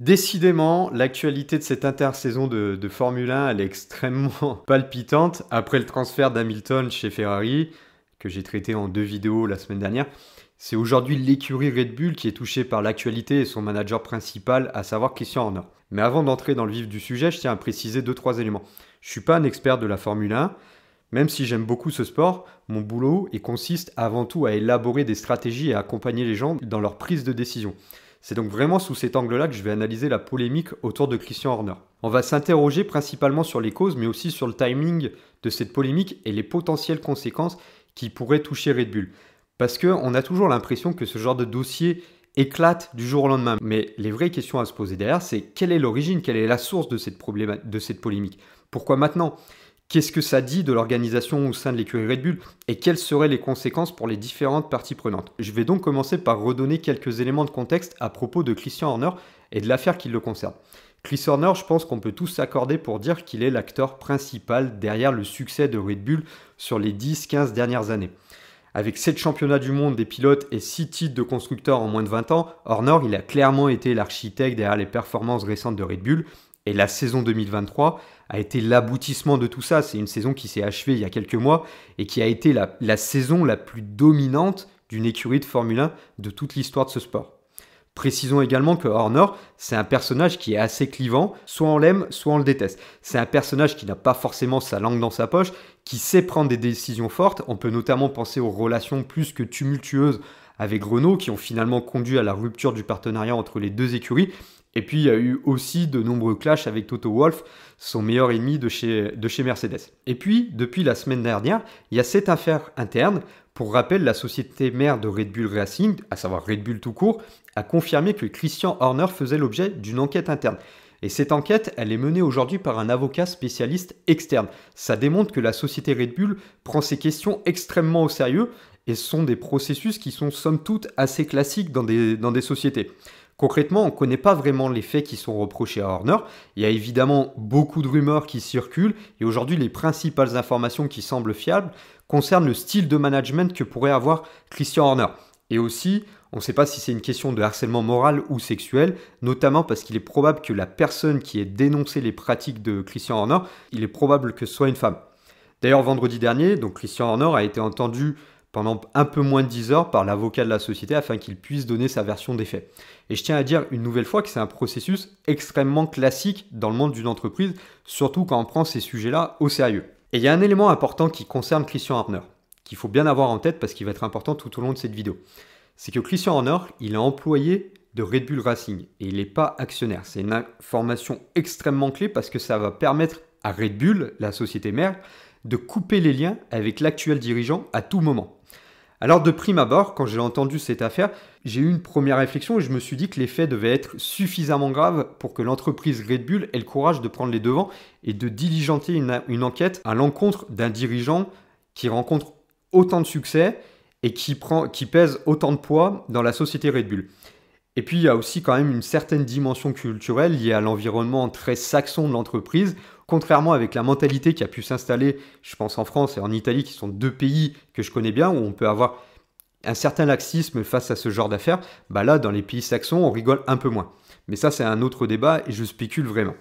Décidément, l'actualité de cette intersaison de, Formule 1, elle est extrêmement palpitante. Après le transfert d'Hamilton chez Ferrari, que j'ai traité en deux vidéos la semaine dernière, c'est aujourd'hui l'écurie Red Bull qui est touchée par l'actualité et son manager principal, à savoir Christian Horner. Mais avant d'entrer dans le vif du sujet, je tiens à préciser deux trois éléments. Je suis pas un expert de la Formule 1, même si j'aime beaucoup ce sport, mon boulot consiste avant tout à élaborer des stratégies et à accompagner les gens dans leur prise de décision. C'est donc vraiment sous cet angle-là que je vais analyser la polémique autour de Christian Horner. On va s'interroger principalement sur les causes, mais aussi sur le timing de cette polémique et les potentielles conséquences qui pourraient toucher Red Bull. Parce qu'on a toujours l'impression que ce genre de dossier éclate du jour au lendemain. Mais les vraies questions à se poser derrière, c'est quelle est l'origine, quelle est la source de cette, de cette polémique Pourquoi maintenant Qu'est-ce que ça dit de l'organisation au sein de l'écurie Red Bull et quelles seraient les conséquences pour les différentes parties prenantes Je vais donc commencer par redonner quelques éléments de contexte à propos de Christian Horner et de l'affaire qui le concerne. Chris Horner, je pense qu'on peut tous s'accorder pour dire qu'il est l'acteur principal derrière le succès de Red Bull sur les 10-15 dernières années. Avec 7 championnats du monde des pilotes et 6 titres de constructeurs en moins de 20 ans, Horner, il a clairement été l'architecte derrière les performances récentes de Red Bull et la saison 2023 a été l'aboutissement de tout ça. C'est une saison qui s'est achevée il y a quelques mois et qui a été la, saison la plus dominante d'une écurie de Formule 1 de toute l'histoire de ce sport. Précisons également que Horner, c'est un personnage qui est assez clivant, soit on l'aime, soit on le déteste. C'est un personnage qui n'a pas forcément sa langue dans sa poche, qui sait prendre des décisions fortes. On peut notamment penser aux relations plus que tumultueuses avec Renault qui ont finalement conduit à la rupture du partenariat entre les deux écuries. Et puis il y a eu aussi de nombreux clashs avec Toto Wolf, son meilleur ennemi de chez, de chez Mercedes. Et puis, depuis la semaine dernière, il y a cette affaire interne. Pour rappel, la société mère de Red Bull Racing, à savoir Red Bull tout court, a confirmé que Christian Horner faisait l'objet d'une enquête interne. Et cette enquête, elle est menée aujourd'hui par un avocat spécialiste externe. Ça démontre que la société Red Bull prend ces questions extrêmement au sérieux et ce sont des processus qui sont somme toute assez classiques dans des, dans des sociétés. Concrètement, on ne connaît pas vraiment les faits qui sont reprochés à Horner. Il y a évidemment beaucoup de rumeurs qui circulent et aujourd'hui les principales informations qui semblent fiables concernent le style de management que pourrait avoir Christian Horner. Et aussi, on ne sait pas si c'est une question de harcèlement moral ou sexuel, notamment parce qu'il est probable que la personne qui ait dénoncé les pratiques de Christian Horner, il est probable que ce soit une femme. D'ailleurs, vendredi dernier, donc Christian Horner a été entendu pendant un peu moins de 10 heures par l'avocat de la société afin qu'il puisse donner sa version des faits. Et je tiens à dire une nouvelle fois que c'est un processus extrêmement classique dans le monde d'une entreprise, surtout quand on prend ces sujets-là au sérieux. Et il y a un élément important qui concerne Christian Horner, qu'il faut bien avoir en tête parce qu'il va être important tout au long de cette vidéo. C'est que Christian Horner, il est employé de Red Bull Racing et il n'est pas actionnaire. C'est une information extrêmement clé parce que ça va permettre à Red Bull, la société mère, de couper les liens avec l'actuel dirigeant à tout moment. Alors de prime abord, quand j'ai entendu cette affaire, j'ai eu une première réflexion et je me suis dit que les faits devaient être suffisamment graves pour que l'entreprise Red Bull ait le courage de prendre les devants et de diligenter une, enquête à l'encontre d'un dirigeant qui rencontre autant de succès et qui pèse autant de poids dans la société Red Bull. Et puis il y a aussi quand même une certaine dimension culturelle liée à l'environnement très saxon de l'entreprise Contrairement avec la mentalité qui a pu s'installer, je pense en France et en Italie, qui sont deux pays que je connais bien, où on peut avoir un certain laxisme face à ce genre d'affaires, bah là, dans les pays saxons, on rigole un peu moins. Mais ça, c'est un autre débat et je spécule vraiment.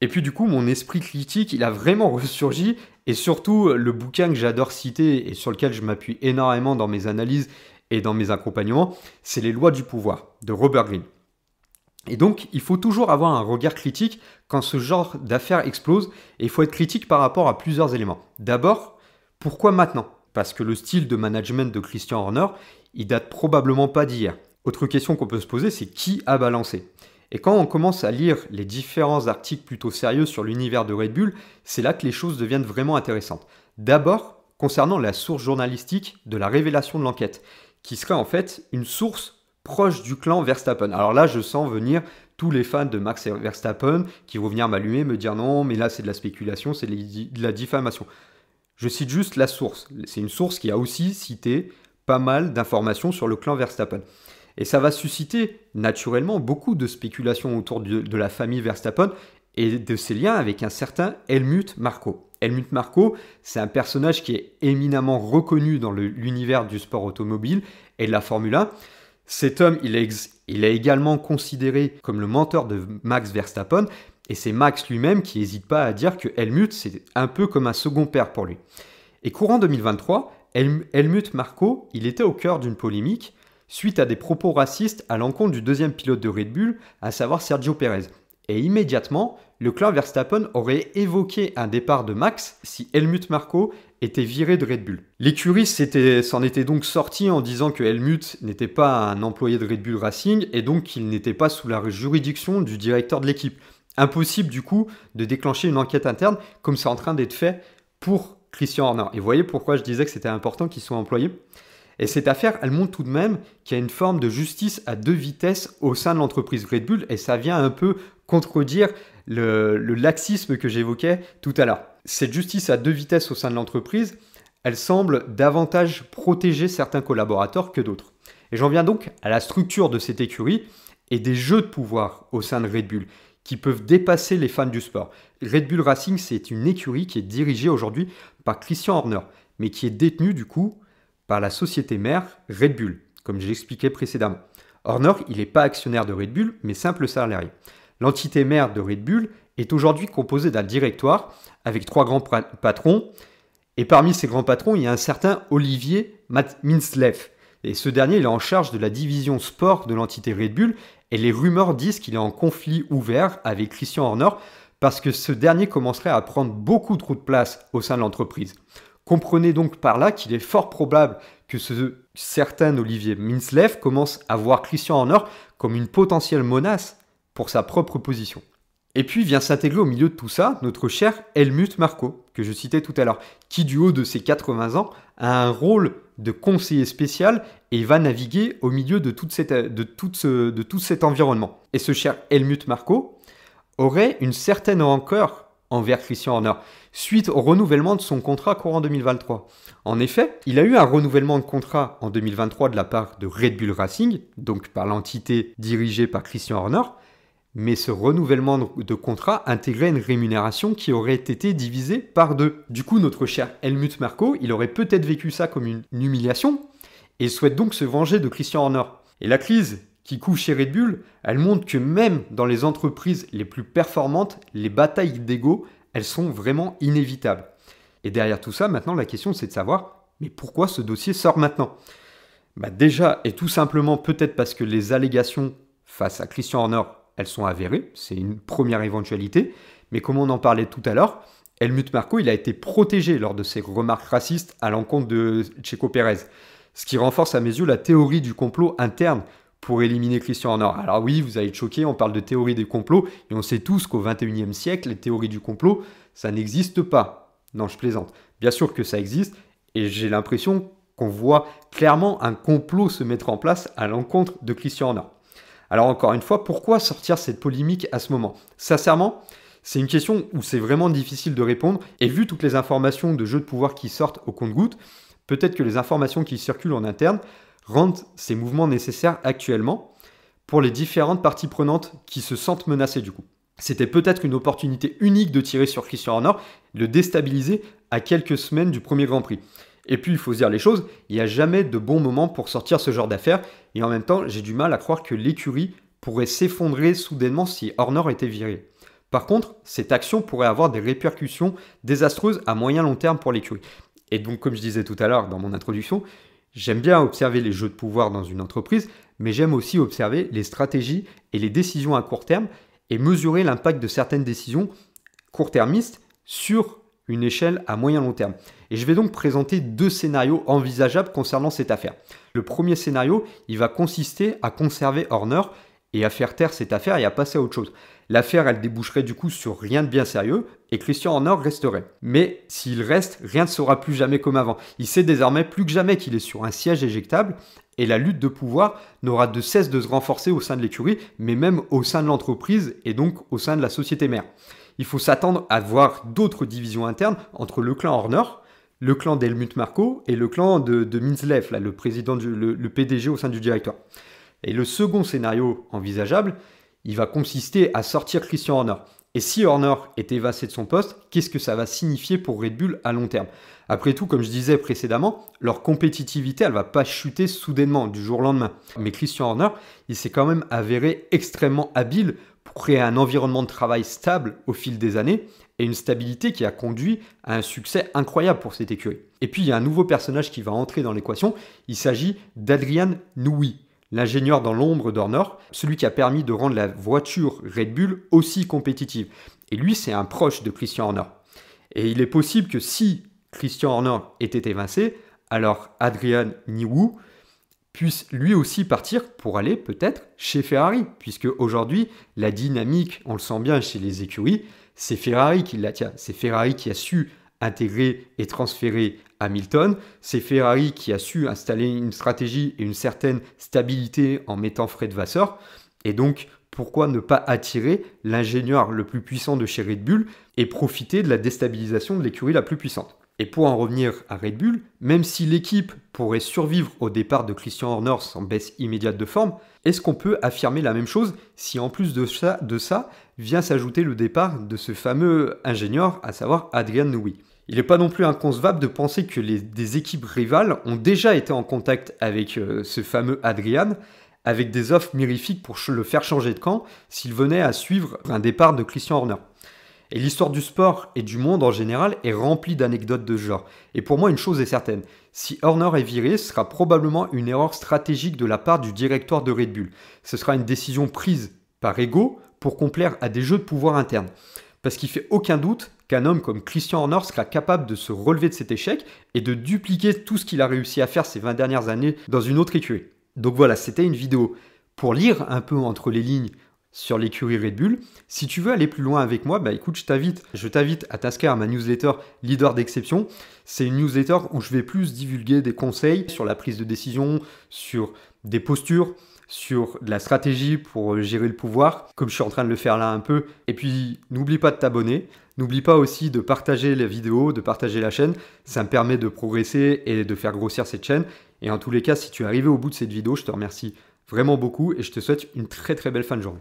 Et puis du coup, mon esprit critique, il a vraiment ressurgi, et surtout le bouquin que j'adore citer et sur lequel je m'appuie énormément dans mes analyses et dans mes accompagnements, c'est Les lois du pouvoir de Robert Greene. Et donc, il faut toujours avoir un regard critique quand ce genre d'affaires explose, et il faut être critique par rapport à plusieurs éléments. D'abord, pourquoi maintenant Parce que le style de management de Christian Horner, il date probablement pas d'hier. Autre question qu'on peut se poser, c'est qui a balancé Et quand on commence à lire les différents articles plutôt sérieux sur l'univers de Red Bull, c'est là que les choses deviennent vraiment intéressantes. D'abord, concernant la source journalistique de la révélation de l'enquête, qui serait en fait une source proche du clan Verstappen. Alors là, je sens venir tous les fans de Max Verstappen qui vont venir m'allumer, me dire non, mais là c'est de la spéculation, c'est de la diffamation. Je cite juste la source. C'est une source qui a aussi cité pas mal d'informations sur le clan Verstappen. Et ça va susciter naturellement beaucoup de spéculations autour de, la famille Verstappen et de ses liens avec un certain Helmut Marco. Helmut Marco, c'est un personnage qui est éminemment reconnu dans l'univers du sport automobile et de la Formule 1. Cet homme, il est, également considéré comme le mentor de Max Verstappen, et c'est Max lui-même qui n'hésite pas à dire que Helmut, c'est un peu comme un second père pour lui. Et courant 2023, Helmut Marco il était au cœur d'une polémique suite à des propos racistes à l'encontre du deuxième pilote de Red Bull, à savoir Sergio Perez. Et immédiatement, le clan Verstappen aurait évoqué un départ de Max si Helmut Marko était viré de Red Bull. L'écurie s'en était donc sortie en disant que Helmut n'était pas un employé de Red Bull Racing et donc qu'il n'était pas sous la juridiction du directeur de l'équipe. Impossible du coup de déclencher une enquête interne comme c'est en train d'être fait pour Christian Horner. Et vous voyez pourquoi je disais que c'était important qu'il soit employé et cette affaire, elle montre tout de même qu'il y a une forme de justice à deux vitesses au sein de l'entreprise Red Bull, et ça vient un peu contredire le, laxisme que j'évoquais tout à l'heure. Cette justice à deux vitesses au sein de l'entreprise, elle semble davantage protéger certains collaborateurs que d'autres. Et j'en viens donc à la structure de cette écurie et des jeux de pouvoir au sein de Red Bull qui peuvent dépasser les fans du sport. Red Bull Racing, c'est une écurie qui est dirigée aujourd'hui par Christian Horner, mais qui est détenue du coup par la société mère Red Bull, comme j'expliquais précédemment. Horner, il n'est pas actionnaire de Red Bull, mais simple salarié. L'entité mère de Red Bull est aujourd'hui composée d'un directoire avec trois grands patrons, et parmi ces grands patrons, il y a un certain Olivier Minsleff. Et ce dernier, il est en charge de la division sport de l'entité Red Bull, et les rumeurs disent qu'il est en conflit ouvert avec Christian Horner, parce que ce dernier commencerait à prendre beaucoup trop de place au sein de l'entreprise. Comprenez donc par là qu'il est fort probable que ce certain Olivier Minslev commence à voir Christian Honor comme une potentielle menace pour sa propre position. Et puis vient s'intégrer au milieu de tout ça notre cher Helmut Marco, que je citais tout à l'heure, qui du haut de ses 80 ans a un rôle de conseiller spécial et va naviguer au milieu de, toute cette, de tout cet environnement. Et ce cher Helmut Marco aurait une certaine rancœur envers Christian Horner, suite au renouvellement de son contrat courant 2023. En effet, il a eu un renouvellement de contrat en 2023 de la part de Red Bull Racing, donc par l'entité dirigée par Christian Horner, mais ce renouvellement de contrat intégrait une rémunération qui aurait été divisée par deux. Du coup, notre cher Helmut Marco, il aurait peut-être vécu ça comme une humiliation, et souhaite donc se venger de Christian Horner. Et la crise qui couvre chez Red Bull, elle montre que même dans les entreprises les plus performantes, les batailles d'ego, elles sont vraiment inévitables. Et derrière tout ça, maintenant, la question c'est de savoir, mais pourquoi ce dossier sort maintenant bah Déjà, et tout simplement peut-être parce que les allégations face à Christian Horner, elles sont avérées, c'est une première éventualité, mais comme on en parlait tout à l'heure, Helmut Marco il a été protégé lors de ses remarques racistes à l'encontre de Checo Pérez, ce qui renforce à mes yeux la théorie du complot interne pour éliminer Christian Horner. Alors oui, vous allez être choqué. on parle de théorie des complots, et on sait tous qu'au 21 XXIe siècle, les théories du complot, ça n'existe pas. Non, je plaisante. Bien sûr que ça existe, et j'ai l'impression qu'on voit clairement un complot se mettre en place à l'encontre de Christian Horner. Alors encore une fois, pourquoi sortir cette polémique à ce moment Sincèrement, c'est une question où c'est vraiment difficile de répondre, et vu toutes les informations de jeux de pouvoir qui sortent au compte-gouttes, peut-être que les informations qui circulent en interne rendent ces mouvements nécessaires actuellement pour les différentes parties prenantes qui se sentent menacées du coup. C'était peut-être une opportunité unique de tirer sur Christian Horner, le déstabiliser à quelques semaines du premier Grand Prix. Et puis il faut se dire les choses, il n'y a jamais de bon moment pour sortir ce genre d'affaires, et en même temps j'ai du mal à croire que l'écurie pourrait s'effondrer soudainement si Horner était viré. Par contre, cette action pourrait avoir des répercussions désastreuses à moyen long terme pour l'écurie. Et donc comme je disais tout à l'heure dans mon introduction, J'aime bien observer les jeux de pouvoir dans une entreprise, mais j'aime aussi observer les stratégies et les décisions à court terme et mesurer l'impact de certaines décisions court-termistes sur une échelle à moyen long terme. Et je vais donc présenter deux scénarios envisageables concernant cette affaire. Le premier scénario, il va consister à conserver Horner et à faire taire cette affaire et à passer à autre chose. L'affaire, elle déboucherait du coup sur rien de bien sérieux et Christian en resterait. Mais s'il reste, rien ne sera plus jamais comme avant. Il sait désormais plus que jamais qu'il est sur un siège éjectable et la lutte de pouvoir n'aura de cesse de se renforcer au sein de l'écurie, mais même au sein de l'entreprise et donc au sein de la société mère. Il faut s'attendre à voir d'autres divisions internes entre le clan Horner, le clan d'Helmut Marco et le clan de, de là, le, président du, PDG au sein du directoire. Et le second scénario envisageable, il va consister à sortir Christian Horner. Et si Horner est évasé de son poste, qu'est-ce que ça va signifier pour Red Bull à long terme Après tout, comme je disais précédemment, leur compétitivité, elle va pas chuter soudainement du jour au lendemain. Mais Christian Horner, il s'est quand même avéré extrêmement habile pour créer un environnement de travail stable au fil des années et une stabilité qui a conduit à un succès incroyable pour cette écurie. Et puis il y a un nouveau personnage qui va entrer dans l'équation, il s'agit d'Adrian Nui l'ingénieur dans l'ombre d'Hornor, celui qui a permis de rendre la voiture Red Bull aussi compétitive. Et lui, c'est un proche de Christian Horner. Et il est possible que si Christian Horner était évincé, alors Adrian Newey puisse lui aussi partir pour aller peut-être chez Ferrari, puisque aujourd'hui, la dynamique, on le sent bien chez les écuries, c'est Ferrari qui la tient, c'est Ferrari qui a su intégré et transféré à Milton. C'est Ferrari qui a su installer une stratégie et une certaine stabilité en mettant Fred Vasseur. Et donc, pourquoi ne pas attirer l'ingénieur le plus puissant de chez Red Bull et profiter de la déstabilisation de l'écurie la plus puissante Et pour en revenir à Red Bull, même si l'équipe pourrait survivre au départ de Christian Horner sans baisse immédiate de forme, est-ce qu'on peut affirmer la même chose si en plus de ça, de ça vient s'ajouter le départ de ce fameux ingénieur, à savoir Adrian Newey il n'est pas non plus inconcevable de penser que des équipes rivales ont déjà été en contact avec euh, ce fameux Adrian, avec des offres mirifiques pour le faire changer de camp s'il venait à suivre un départ de Christian Horner. Et l'histoire du sport et du monde en général est remplie d'anecdotes de ce genre. Et pour moi, une chose est certaine, si Horner est viré, ce sera probablement une erreur stratégique de la part du directoire de Red Bull. Ce sera une décision prise par ego pour complaire à des jeux de pouvoir interne. Parce qu'il fait aucun doute qu'un homme comme Christian Horner sera capable de se relever de cet échec et de dupliquer tout ce qu'il a réussi à faire ces 20 dernières années dans une autre écurie. Donc voilà, c'était une vidéo pour lire un peu entre les lignes sur l'écurie Red Bull. Si tu veux aller plus loin avec moi, bah écoute, je t'invite, je t'invite à t'inscrire à ma newsletter Leader d'exception. C'est une newsletter où je vais plus divulguer des conseils sur la prise de décision, sur des postures, sur de la stratégie pour gérer le pouvoir, comme je suis en train de le faire là un peu. Et puis n'oublie pas de t'abonner. N'oublie pas aussi de partager la vidéo, de partager la chaîne. Ça me permet de progresser et de faire grossir cette chaîne. Et en tous les cas, si tu es arrivé au bout de cette vidéo, je te remercie vraiment beaucoup et je te souhaite une très très belle fin de journée.